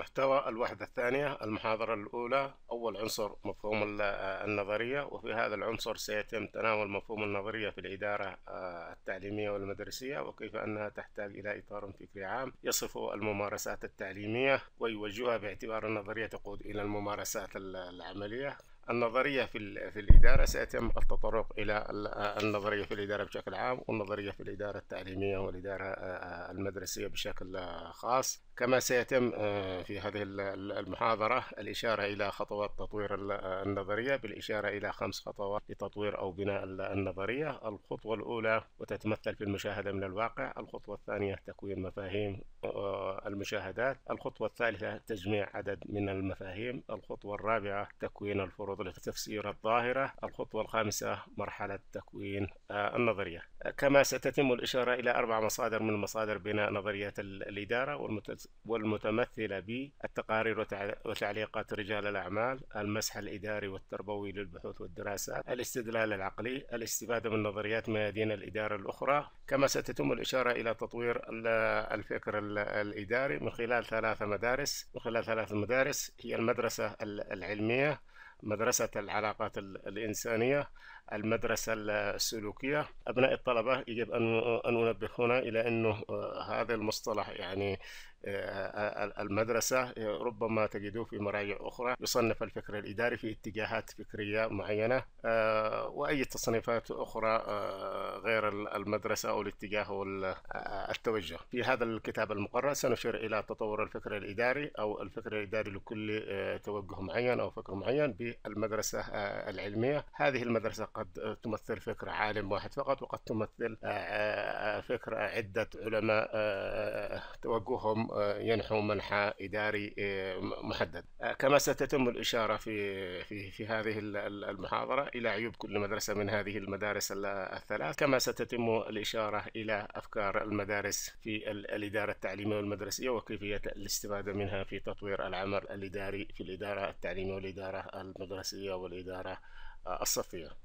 محتوى الوحدة الثانية المحاضرة الأولى أول عنصر مفهوم النظرية وفي هذا العنصر سيتم تناول مفهوم النظرية في الإدارة آه، التعليمية والمدرسية وكيف أنها تحتاج إلى إطار فكري عام يصف الممارسات التعليمية ويوجهها باعتبار النظرية تقود إلى الممارسات العملية النظرية في في الإدارة سيتم التطرق إلى النظرية في الإدارة بشكل عام والنظرية في الإدارة التعليمية والإدارة آه، آه، المدرسية بشكل خاص كما سيتم آه، في هذه المحاضرة الإشارة إلى خطوات تطوير النظرية بالإشارة إلى خمس خطوات لتطوير أو بناء النظرية الخطوة الأولى وتتمثل في المشاهدة من الواقع الخطوة الثانية تكوين مفاهيم آه، المشاهدات الخطوة الثالثة تجميع عدد من المفاهيم الخطوة الرابعة تكوين الفروض لتفسير الظاهرة الخطوة الخامسة مرحلة تكوين آه، النظرية كما ستتم الإشارة إلى أربع مصادر من مصادر بناء نظرية الإدارة والمتس... والمتمثلة بالتقارير وتعليقات رجال الأعمال المسح الإداري والتربوي للبحوث والدراسات الاستدلال العقلي الاستفادة من نظريات ميادين الإدارة الأخرى كما ستتم الإشارة إلى تطوير الفكر الإداري من خلال ثلاث مدارس من خلال ثلاث مدارس هي المدرسة العلمية مدرسة العلاقات الإنسانية المدرسة السلوكية أبناء الطلبة يجب أن أنبه هنا إلى أنه آه، هذا المصطلح يعني آه، المدرسة آه، ربما تجدوه في مراجع أخرى يصنف الفكر الإداري في اتجاهات فكرية معينة آه، وأي تصنيفات أخرى غير المدرسة أو الاتجاه أو التوجه في هذا الكتاب المقرر سنشير إلى تطور الفكر الإداري أو الفكر الإداري لكل توجه معين أو فكر معين بالمدرسة العلمية هذه المدرسة قد تمثل فكر عالم واحد فقط وقد تمثل فكرة عدة علماء آه، توجههم آه، ينحو منحى إداري آه، محدد كما ستتم الإشارة في في في هذه المحاضرة إلى عيوب كل مدرسة من هذه المدارس الثلاث كما ستتم الإشارة إلى أفكار المدارس في الإدارة التعليمية والمدرسية وكيفية الاستفادة منها في تطوير العمل الإداري في الإدارة التعليمية والإدارة المدرسية والإدارة الصفية